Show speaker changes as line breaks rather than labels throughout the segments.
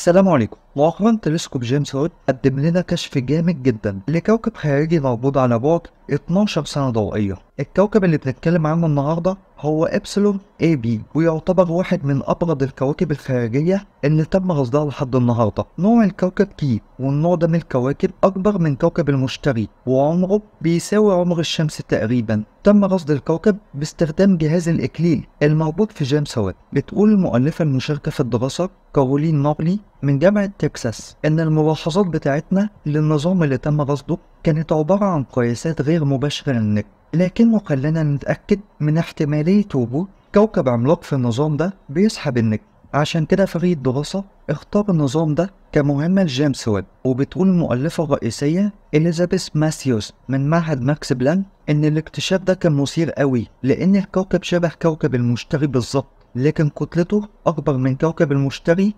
السلام عليكم مؤخرا تلسكوب جيمس هود قدم لنا كشف جامد جدا لكوكب خارجي موجود على بعد 12 سنة ضوئية الكوكب اللي بنتكلم عنه النهاردة هو إبسلون اي بي ويعتبر واحد من أبرد الكواكب الخارجية اللي تم رصدها لحد النهاردة نوع الكوكب كي والنوع ده من الكواكب أكبر من كوكب المشتري وعمره بيساوي عمر الشمس تقريبا تم رصد الكوكب باستخدام جهاز الإكليل الموجود في جيمس هود بتقول المؤلفة المشاركة في الدراسة كارولين نابلي من جامعة تكساس إن الملاحظات بتاعتنا للنظام اللي تم رصده كانت عبارة عن قياسات غير مباشرة للنجم لكنه خلانا نتأكد من احتمالية وجود كوكب عملاق في النظام ده بيسحب النجم عشان كده فريق الدراسة اختار النظام ده كمهمة لجيمس ويب وبتقول المؤلفة الرئيسية إليزابيث ماثيوس من معهد ماكس بلانك إن الاكتشاف ده كان مثير قوي لأن الكوكب شبه كوكب المشتري بالظبط لكن كتلته أكبر من كوكب المشتري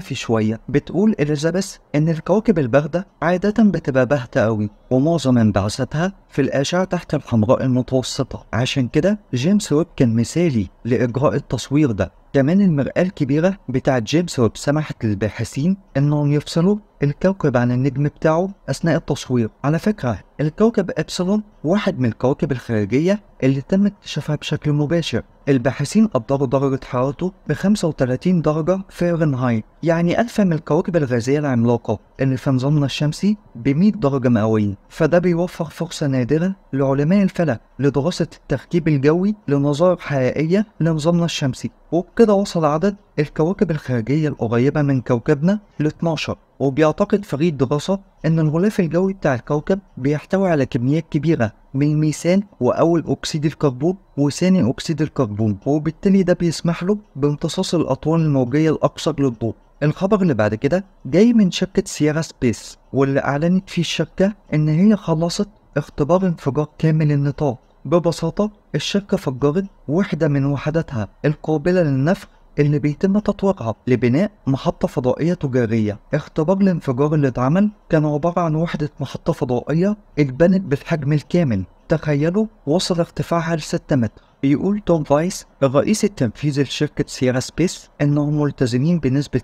في شوية بتقول إليزابيث إن الكواكب الباردة عادة بتبقى باهتة أوي ومعظم انبعاثاتها في الأشعة تحت الحمراء المتوسطة عشان كده جيمس ويب كان مثالي لإجراء التصوير ده كمان المرآة الكبيرة بتاعة جيمس ويب سمحت للباحثين انهم يفصلوا الكوكب عن النجم بتاعه اثناء التصوير على فكرة الكوكب ابسلون واحد من الكواكب الخارجية اللي تم اكتشافها بشكل مباشر الباحثين قدروا درجة حرارته ب 35 درجة فهرنهايت، يعني ألف من الكواكب الغازية العملاقة اللي في نظامنا الشمسي ب 100 درجة مئوية فده بيوفر فرصة نادرة لعلماء الفلك لدراسة التركيب الجوي لنظائر حقيقية لنظامنا الشمسي وبكده وصل عدد الكواكب الخارجية القريبة من كوكبنا ل 12 وبيعتقد فريق دراسة إن الغلاف الجوي بتاع الكوكب بيحتوي على كميات كبيرة من ميثان وأول أكسيد الكربون وثاني أكسيد الكربون وبالتالي ده بيسمح له بامتصاص الأطوال الموجية الأكثر للضوء الخبر اللي بعد كده جاي من شركة سيارة سبيس واللي أعلنت فيه الشركة إن هي خلصت اختبار انفجار كامل النطاق ببساطة الشركة فجرت وحدة من وحداتها القابلة للنفخ اللي بيتم تطويرها لبناء محطة فضائية تجارية اختبار الانفجار اللي اتعمل كان عبارة عن وحدة محطة فضائية اتبنت بالحجم الكامل تخيلوا وصل ارتفاعها لستة متر بيقول توم فايس الرئيس التنفيذي لشركة سيرا سبيس انهم ملتزمين بنسبة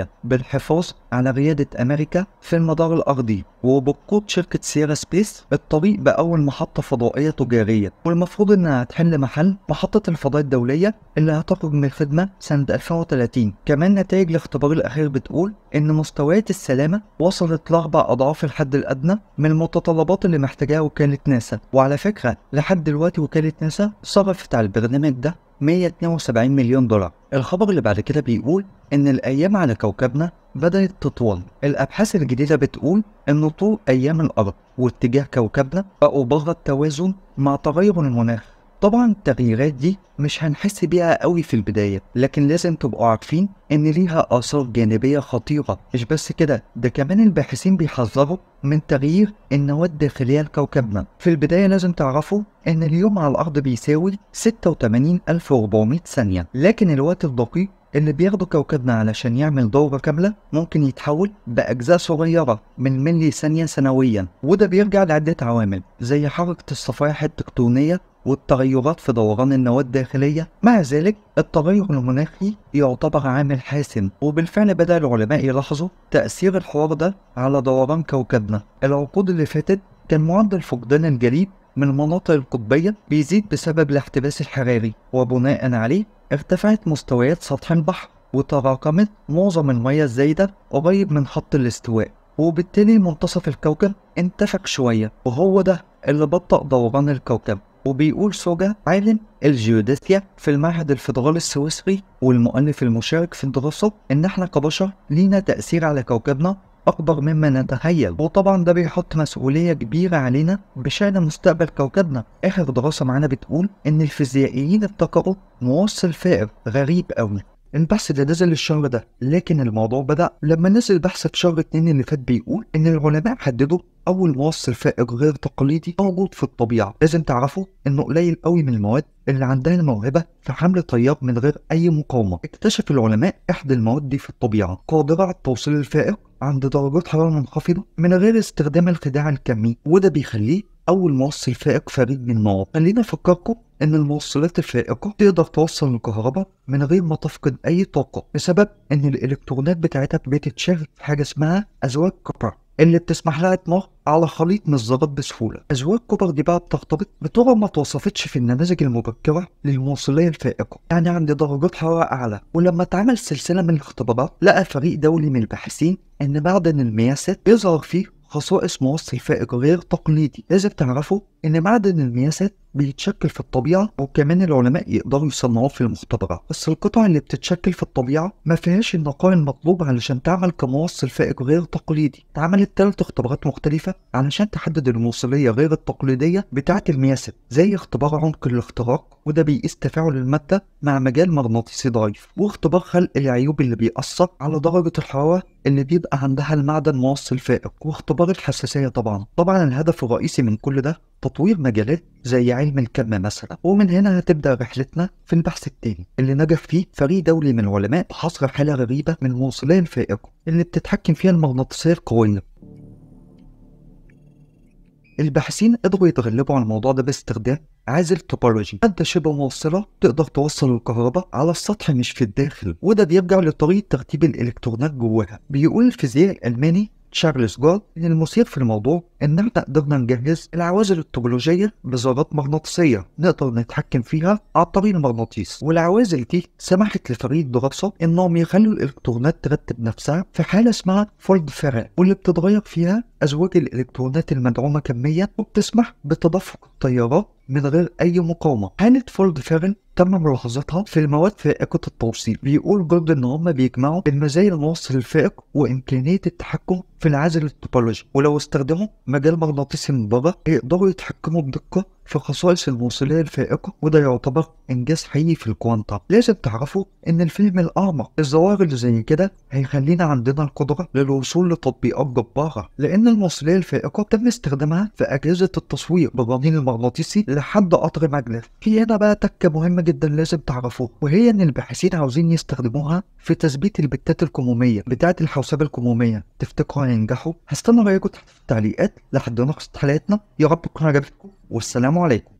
100% بالحفاظ على ريادة امريكا في المدار الارضي وبقود شركة سيرا سبيس الطريق بأول محطة فضائية تجارية والمفروض انها هتحل محل محطة الفضاء الدولية اللي هتخرج من الخدمة سنة 2030 كمان نتائج الاختبار الاخير بتقول ان مستويات السلامة وصلت لأربع أضعاف الحد الأدنى من المتطلبات اللي محتاجاها وكالة ناسا وعلى فكرة لحد دلوقتي وكالة ناسا صرفت على البرنامج ده 172 مليون دولار الخبر اللي بعد كده بيقول ان الايام على كوكبنا بدأت تطول الابحاث الجديدة بتقول ان طول ايام الارض واتجاه كوكبنا بقوا بره التوازن مع تغير المناخ طبعا التغييرات دي مش هنحس بيها قوي في البداية لكن لازم تبقوا عارفين ان ليها اثار جانبية خطيرة مش بس كده ده كمان الباحثين بيحذروا من تغيير النواة الداخلية لكوكبنا في البداية لازم تعرفوا ان اليوم على الارض بيساوي 86400 ثانية لكن الوقت الدقيق اللي بياخده كوكبنا علشان يعمل دورة كاملة ممكن يتحول بأجزاء صغيرة من ملي ثانية سنويا وده بيرجع لعدة عوامل زي حركة الصفائح التكتونية والتغيرات في دوران النواة الداخلية مع ذلك التغير المناخي يعتبر عامل حاسم وبالفعل بدأ العلماء يلاحظوا تأثير الحوار ده على دوران كوكبنا العقود اللي فاتت كان معدل فقدان الجليد من المناطق القطبية بيزيد بسبب الاحتباس الحراري وبناء عليه ارتفعت مستويات سطح البحر وتراكمت معظم المياه الزايدة قريب من خط الاستواء وبالتالي منتصف الكوكب انتفك شوية وهو ده اللي بطأ دوران الكوكب وبيقول سوجا عالم الجيوداسيا في المعهد الفيدرالي السويسري والمؤلف المشارك في الدراسة إن إحنا كبشر لينا تأثير على كوكبنا أكبر مما نتخيل وطبعا ده بيحط مسؤولية كبيرة علينا بشأن مستقبل كوكبنا آخر دراسة معانا بتقول إن الفيزيائيين ابتكروا موصل فائق غريب قوي البحث ده نزل الشهر ده لكن الموضوع بدأ لما نزل بحث في شهر 2 اللي فات بيقول إن العلماء حددوا أول موصل فائق غير تقليدي موجود في الطبيعة لازم تعرفوا إنه قليل قوي من المواد اللي عندها الموهبة في حمل طياب من غير أي مقاومة اكتشف العلماء إحدى المواد دي في الطبيعة قادرة على توصيل الفائق عند درجات حرارة منخفضة من غير استخدام الخداع الكمي وده بيخليه أول موصل فائق فريد من نوعه خلينا نفكركم إن الموصلات الفائقة تقدر توصل الكهرباء من غير ما تفقد أي طاقة بسبب إن الإلكترونات بتاعتها بتتشغل في حاجة اسمها أزواج كوبر، اللي بتسمح لها تمر على خليط من الذرات بسهولة أزواج كبر دي بقى بترتبط بطرق ما توصفتش في النماذج المبكرة للموصلية الفائقة يعني عند درجات حرارة أعلى ولما اتعمل سلسلة من الاختبارات لقى فريق دولي من الباحثين إن معدن المياسات بيظهر فيه خصائص موصل فائق غير تقليدي لازم تعرفه إن معدن المياسات بيتشكل في الطبيعة وكمان العلماء يقدروا يصنعوه في المختبرات بس القطع اللي بتتشكل في الطبيعة ما فيهاش النقاء المطلوب علشان تعمل كموصل فائق غير تقليدي اتعملت ثلاث اختبارات مختلفة علشان تحدد الموصلية غير التقليدية بتاعة المياسب زي اختبار عمق الاختراق وده بيقيس تفاعل المادة مع مجال مغناطيسي ضعيف واختبار خلق العيوب اللي بيأثر على درجة الحرارة اللي بيبقى عندها المعدن موصل فائق واختبار الحساسية طبعا طبعا الهدف الرئيسي من كل ده تطوير مجالات زي علم الكم مثلا ومن هنا هتبدا رحلتنا في البحث الثاني اللي نجح فيه فريق دولي من العلماء بحصر حاله غريبه من موصلين فائقه اللي بتتحكم فيها المغناطيسيه القويه الباحثين قدروا يتغلبوا على الموضوع ده باستخدام عازل توبولوجي مادة شبه موصلة تقدر توصل الكهرباء على السطح مش في الداخل وده بيرجع لطريقة ترتيب الإلكترونات جواها بيقول الفيزيائي الألماني تشارلز جول المثير في الموضوع إن إحنا قدرنا نجهز العوازل الطبولوجية بذرات مغناطيسية نقدر نتحكم فيها عن طريق المغناطيس والعوازل دي سمحت لفريق الدراسة إنهم يخلوا الإلكترونات ترتب نفسها في حالة اسمها فولد فيرال واللي بتتغير فيها أزواج الإلكترونات المدعومة كميا وبتسمح بتدفق التيارات من غير أي مقاومة. حالة فولد فيرن تم ملاحظتها في المواد فائقة التوصيل. بيقول جورد إن هما بيجمعوا المزايا الموصل الفائق وإمكانية التحكم في العزل التوبولوجي، ولو استخدموا مجال مغناطيسي من بره هيقدروا يتحكموا بدقة في خصائص الموصلية الفائقة وده يعتبر إنجاز حقيقي في الكوانتا لازم تعرفوا إن الفيلم الأعمق الظواهر اللي زي كده هيخلينا عندنا القدرة للوصول لتطبيقات جبارة لأن الموصلية الفائقة تم استخدامها في أجهزة التصوير بالرنين المغناطيسي لحد قطر ماجنت في هنا بقى تكة مهمة جدا لازم تعرفوها وهي إن الباحثين عاوزين يستخدموها في تثبيت البتات الكمومية بتاعة الحوسبة الكمومية تفتكروا هينجحوا؟ هستنى رأيكم تحت في التعليقات لحد نقص حلقتنا يا رب تكون عجبتكم والسلام عليكم